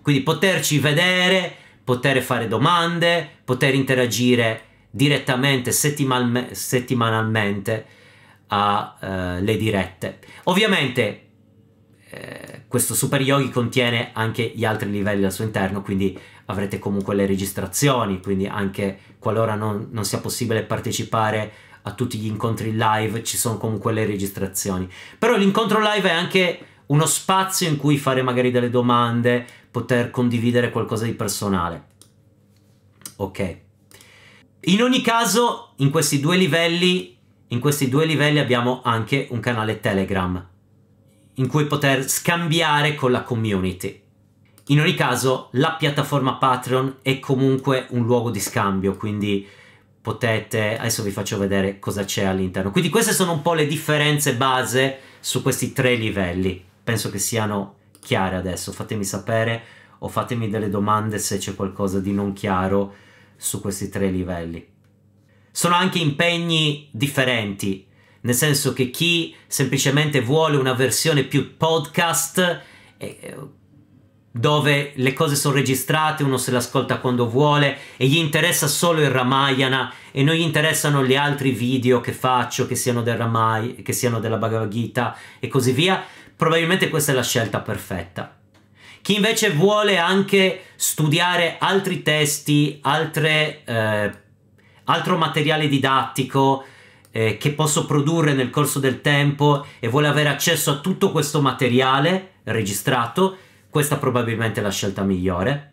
Quindi poterci vedere, poter fare domande, poter interagire direttamente settiman settimanalmente alle eh, uh, dirette. Ovviamente eh, questo Super Yogi contiene anche gli altri livelli al suo interno, quindi avrete comunque le registrazioni, quindi anche qualora non, non sia possibile partecipare a tutti gli incontri live ci sono comunque le registrazioni. Però l'incontro live è anche uno spazio in cui fare magari delle domande, poter condividere qualcosa di personale. Ok. In ogni caso, in questi due livelli, in questi due livelli abbiamo anche un canale Telegram in cui poter scambiare con la community. In ogni caso, la piattaforma Patreon è comunque un luogo di scambio, quindi potete, adesso vi faccio vedere cosa c'è all'interno. Quindi queste sono un po' le differenze base su questi tre livelli, penso che siano chiare adesso, fatemi sapere o fatemi delle domande se c'è qualcosa di non chiaro su questi tre livelli. Sono anche impegni differenti, nel senso che chi semplicemente vuole una versione più podcast... Eh, dove le cose sono registrate, uno se le ascolta quando vuole e gli interessa solo il Ramayana e non gli interessano gli altri video che faccio che siano del Ramay, che siano della Bhagavad Gita e così via, probabilmente questa è la scelta perfetta. Chi invece vuole anche studiare altri testi, altre, eh, altro materiale didattico eh, che posso produrre nel corso del tempo e vuole avere accesso a tutto questo materiale registrato, questa probabilmente è la scelta migliore.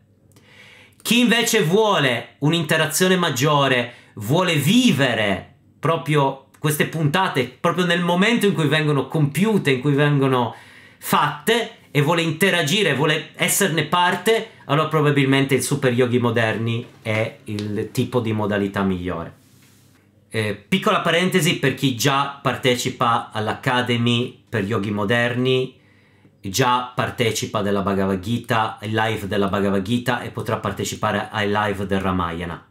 Chi invece vuole un'interazione maggiore, vuole vivere proprio queste puntate, proprio nel momento in cui vengono compiute, in cui vengono fatte e vuole interagire, vuole esserne parte, allora probabilmente il Super Yogi Moderni è il tipo di modalità migliore. Eh, piccola parentesi per chi già partecipa all'Academy per Yogi Moderni, già partecipa della Bhagavad Gita, ai live della Bhagavad Gita e potrà partecipare ai live del Ramayana.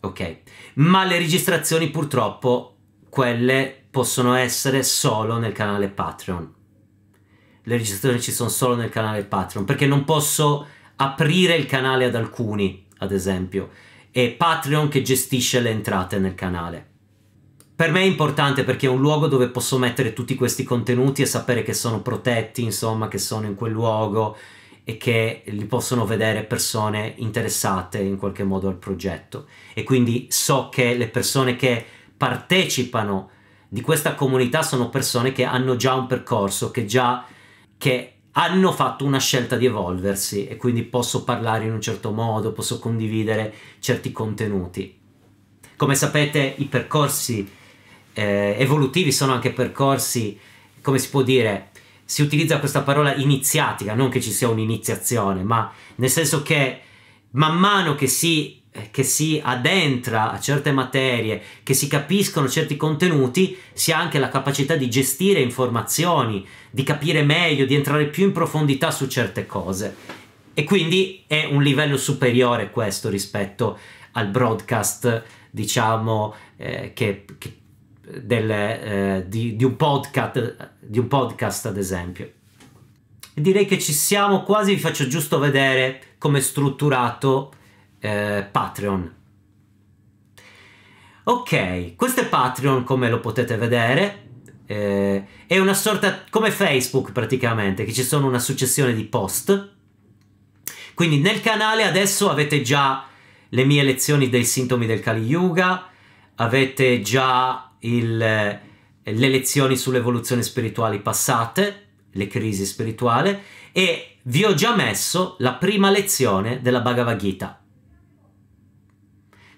Ok, ma le registrazioni purtroppo quelle possono essere solo nel canale Patreon. Le registrazioni ci sono solo nel canale Patreon perché non posso aprire il canale ad alcuni, ad esempio, è Patreon che gestisce le entrate nel canale. Per me è importante perché è un luogo dove posso mettere tutti questi contenuti e sapere che sono protetti, insomma, che sono in quel luogo e che li possono vedere persone interessate in qualche modo al progetto. E quindi so che le persone che partecipano di questa comunità sono persone che hanno già un percorso, che già che hanno fatto una scelta di evolversi e quindi posso parlare in un certo modo, posso condividere certi contenuti. Come sapete, i percorsi eh, evolutivi, sono anche percorsi, come si può dire, si utilizza questa parola iniziatica, non che ci sia un'iniziazione, ma nel senso che man mano che si, che si addentra a certe materie, che si capiscono certi contenuti, si ha anche la capacità di gestire informazioni, di capire meglio, di entrare più in profondità su certe cose. E quindi è un livello superiore questo rispetto al broadcast, diciamo, eh, che, che delle, eh, di, di, un podcast, di un podcast, ad esempio. Direi che ci siamo quasi, vi faccio giusto vedere come è strutturato eh, Patreon. Ok, questo è Patreon come lo potete vedere. Eh, è una sorta come Facebook praticamente, che ci sono una successione di post. Quindi nel canale adesso avete già le mie lezioni dei sintomi del Kali Yuga, avete già il, eh, le lezioni sull'evoluzione spirituali passate, le crisi spirituali, e vi ho già messo la prima lezione della Bhagavad Gita.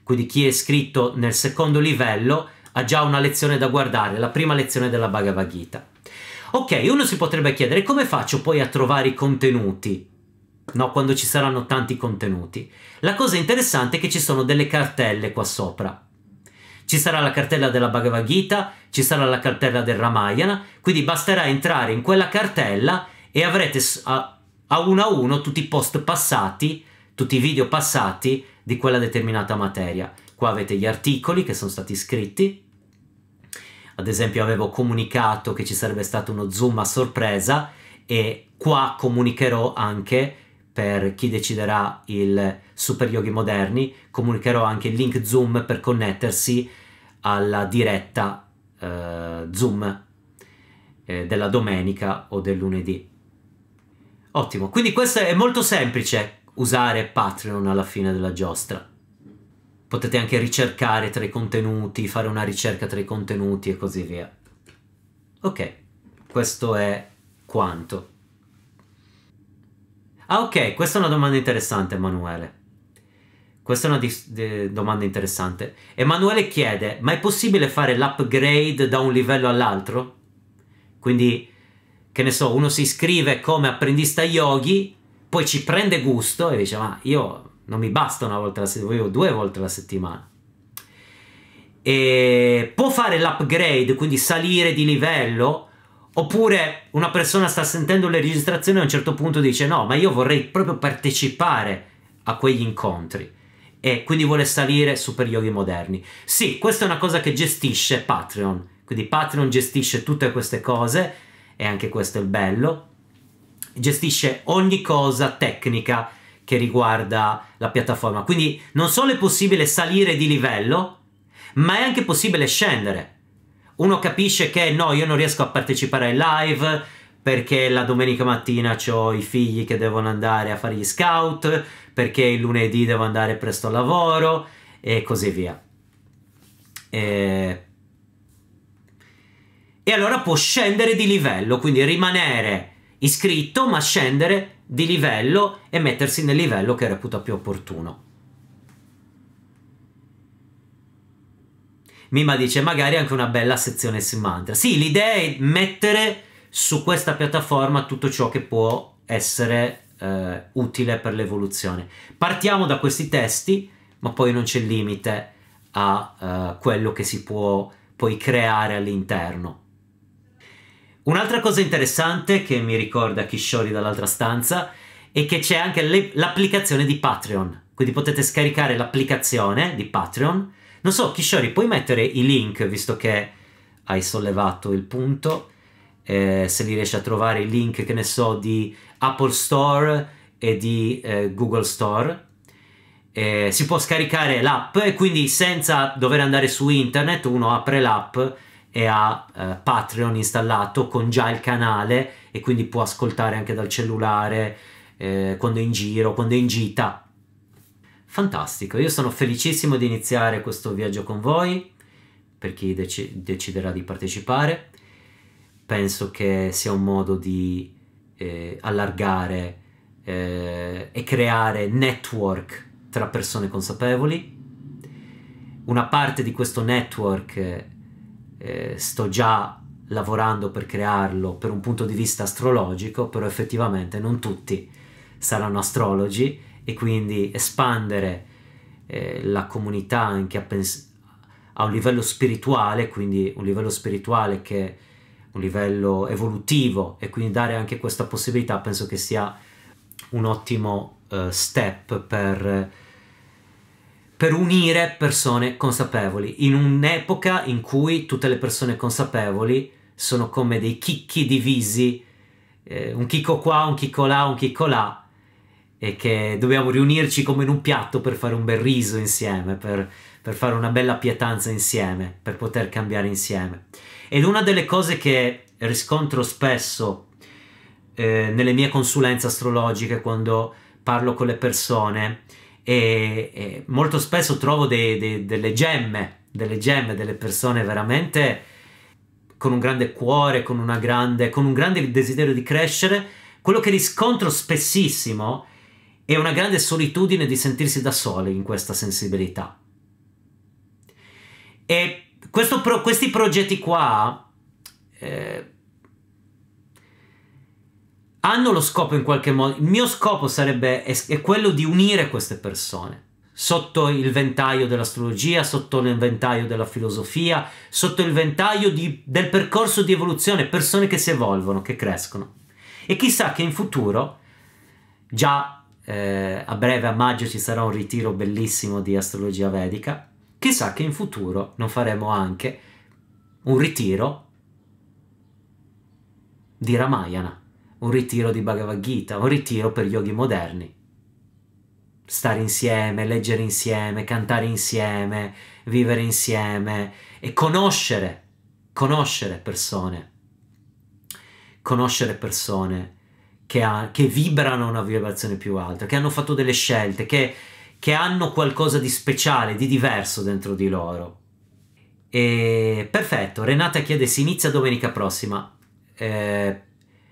Quindi chi è iscritto nel secondo livello ha già una lezione da guardare, la prima lezione della Bhagavad Gita. Ok, uno si potrebbe chiedere come faccio poi a trovare i contenuti? No, quando ci saranno tanti contenuti. La cosa interessante è che ci sono delle cartelle qua sopra ci sarà la cartella della Bhagavad Gita, ci sarà la cartella del Ramayana, quindi basterà entrare in quella cartella e avrete a, a uno a uno tutti i post passati, tutti i video passati di quella determinata materia. Qua avete gli articoli che sono stati scritti, ad esempio avevo comunicato che ci sarebbe stato uno zoom a sorpresa e qua comunicherò anche per chi deciderà il Super Yogi Moderni, comunicherò anche il link Zoom per connettersi alla diretta eh, Zoom eh, della domenica o del lunedì. Ottimo, quindi questo è molto semplice usare Patreon alla fine della giostra. Potete anche ricercare tra i contenuti, fare una ricerca tra i contenuti e così via. Ok, questo è quanto. Ah ok, questa è una domanda interessante Emanuele. Questa è una dis- domanda interessante. Emanuele chiede, ma è possibile fare l'upgrade da un livello all'altro? Quindi, che ne so, uno si iscrive come apprendista yogi, poi ci prende gusto e dice, ma io non mi basta una volta alla settimana, voglio due volte alla settimana. E può fare l'upgrade, quindi salire di livello Oppure una persona sta sentendo le registrazioni e a un certo punto dice no, ma io vorrei proprio partecipare a quegli incontri e quindi vuole salire su per yoghi moderni. Sì, questa è una cosa che gestisce Patreon, quindi Patreon gestisce tutte queste cose e anche questo è il bello, gestisce ogni cosa tecnica che riguarda la piattaforma, quindi non solo è possibile salire di livello, ma è anche possibile scendere uno capisce che no, io non riesco a partecipare ai live perché la domenica mattina ho i figli che devono andare a fare gli scout, perché il lunedì devo andare presto al lavoro e così via. E... e allora può scendere di livello, quindi rimanere iscritto ma scendere di livello e mettersi nel livello che reputa più opportuno. Mima dice magari anche una bella sezione su mantra. Sì, l'idea è mettere su questa piattaforma tutto ciò che può essere eh, utile per l'evoluzione. Partiamo da questi testi, ma poi non c'è limite a eh, quello che si può poi creare all'interno. Un'altra cosa interessante che mi ricorda Kishori dall'altra stanza è che c'è anche l'applicazione di Patreon, quindi potete scaricare l'applicazione di Patreon non so, Kishori, puoi mettere i link, visto che hai sollevato il punto, eh, se li riesci a trovare i link, che ne so, di Apple Store e di eh, Google Store. Eh, si può scaricare l'app e quindi senza dover andare su internet uno apre l'app e ha eh, Patreon installato con già il canale e quindi può ascoltare anche dal cellulare eh, quando è in giro, quando è in gita. Fantastico, io sono felicissimo di iniziare questo viaggio con voi, per chi dec- deciderà di partecipare. Penso che sia un modo di eh, allargare eh, e creare network tra persone consapevoli. Una parte di questo network eh, sto già lavorando per crearlo per un punto di vista astrologico, però effettivamente non tutti saranno astrologi e quindi espandere eh, la comunità anche a, pens- a un livello spirituale, quindi un livello spirituale che è un livello evolutivo e quindi dare anche questa possibilità penso che sia un ottimo eh, step per, per unire persone consapevoli in un'epoca in cui tutte le persone consapevoli sono come dei chicchi divisi, eh, un chicco qua, un chicco là, un chicco là, e che dobbiamo riunirci come in un piatto per fare un bel riso insieme, per, per fare una bella pietanza insieme, per poter cambiare insieme. Ed una delle cose che riscontro spesso eh, nelle mie consulenze astrologiche quando parlo con le persone e, e molto spesso trovo dei, dei, delle gemme, delle gemme, delle persone veramente con un grande cuore, con, grande, con un grande desiderio di crescere. Quello che riscontro spessissimo è e una grande solitudine di sentirsi da soli in questa sensibilità. E pro, questi progetti qua eh, hanno lo scopo in qualche modo, il mio scopo sarebbe, è, è quello di unire queste persone sotto il ventaglio dell'astrologia, sotto il ventaglio della filosofia, sotto il ventaglio di, del percorso di evoluzione, persone che si evolvono, che crescono. E chissà che in futuro, già eh, a breve a maggio ci sarà un ritiro bellissimo di astrologia vedica. Chissà che in futuro non faremo anche un ritiro di Ramayana, un ritiro di Bhagavad Gita, un ritiro per yogi moderni. Stare insieme, leggere insieme, cantare insieme, vivere insieme e conoscere, conoscere persone. Conoscere persone che, ha, che vibrano una vibrazione più alta, che hanno fatto delle scelte, che, che hanno qualcosa di speciale, di diverso dentro di loro. E, perfetto, Renata chiede si inizia domenica prossima. Eh,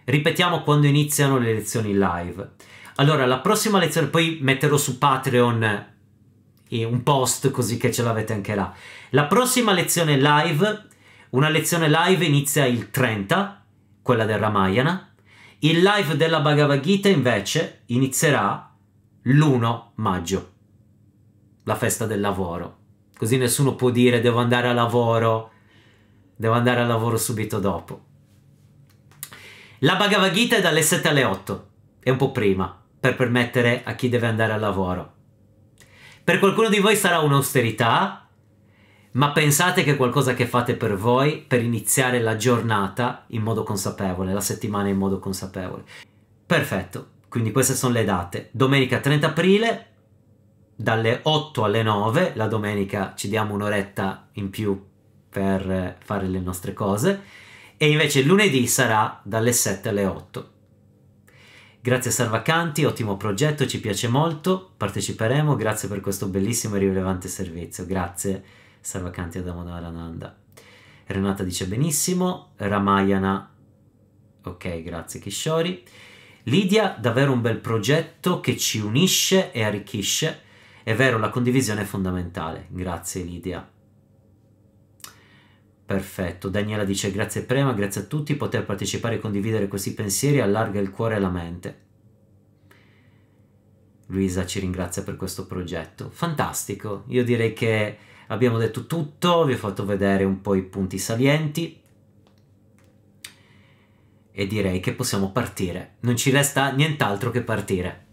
ripetiamo quando iniziano le lezioni live. Allora, la prossima lezione, poi metterò su Patreon eh, un post così che ce l'avete anche là. La prossima lezione live, una lezione live inizia il 30, quella del Ramayana, il live della Bhagavad Gita invece inizierà l'1 maggio, la festa del lavoro. Così nessuno può dire devo andare a lavoro, devo andare a lavoro subito dopo. La Bhagavad Gita è dalle 7 alle 8, è un po' prima, per permettere a chi deve andare a lavoro. Per qualcuno di voi sarà un'austerità, ma pensate che è qualcosa che fate per voi per iniziare la giornata in modo consapevole, la settimana in modo consapevole. Perfetto, quindi queste sono le date. Domenica 30 aprile, dalle 8 alle 9, la domenica ci diamo un'oretta in più per fare le nostre cose, e invece lunedì sarà dalle 7 alle 8. Grazie a Salvacanti, ottimo progetto, ci piace molto, parteciperemo, grazie per questo bellissimo e rilevante servizio, grazie Sarvakanti Damodarananda. Renata dice benissimo, Ramayana, ok grazie Kishori. Lidia, davvero un bel progetto che ci unisce e arricchisce. È vero, la condivisione è fondamentale. Grazie Lidia. Perfetto, Daniela dice grazie Prema, grazie a tutti, poter partecipare e condividere questi pensieri allarga il cuore e la mente. Luisa ci ringrazia per questo progetto. Fantastico, io direi che abbiamo detto tutto, vi ho fatto vedere un po' i punti salienti e direi che possiamo partire. Non ci resta nient'altro che partire.